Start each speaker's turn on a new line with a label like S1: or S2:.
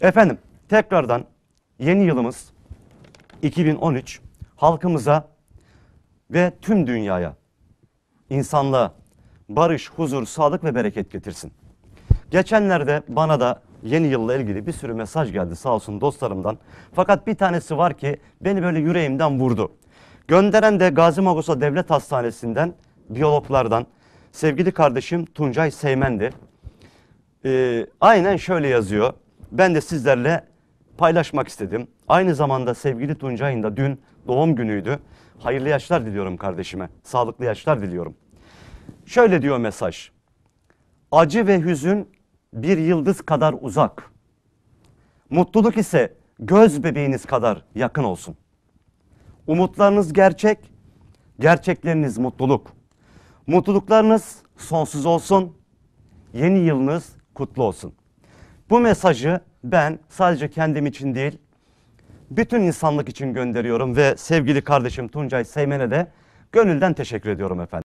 S1: Efendim tekrardan yeni yılımız 2013 halkımıza ve tüm dünyaya, insanlığa barış, huzur, sağlık ve bereket getirsin. Geçenlerde bana da yeni yılla ilgili bir sürü mesaj geldi sağ olsun dostlarımdan. Fakat bir tanesi var ki beni böyle yüreğimden vurdu. Gönderen de Gazi Magosa Devlet Hastanesi'nden biyologlardan sevgili kardeşim Tuncay Seymen'di. Ee, aynen şöyle yazıyor ben de sizlerle paylaşmak istedim. Aynı zamanda sevgili Tuncay'ın da dün doğum günüydü. Hayırlı yaşlar diliyorum kardeşime. Sağlıklı yaşlar diliyorum. Şöyle diyor mesaj. Acı ve hüzün bir yıldız kadar uzak. Mutluluk ise göz bebeğiniz kadar yakın olsun. Umutlarınız gerçek, gerçekleriniz mutluluk. Mutluluklarınız sonsuz olsun. Yeni yılınız kutlu olsun. Bu mesajı ben sadece kendim için değil, bütün insanlık için gönderiyorum ve sevgili kardeşim Tuncay Seymen'e de gönülden teşekkür ediyorum efendim.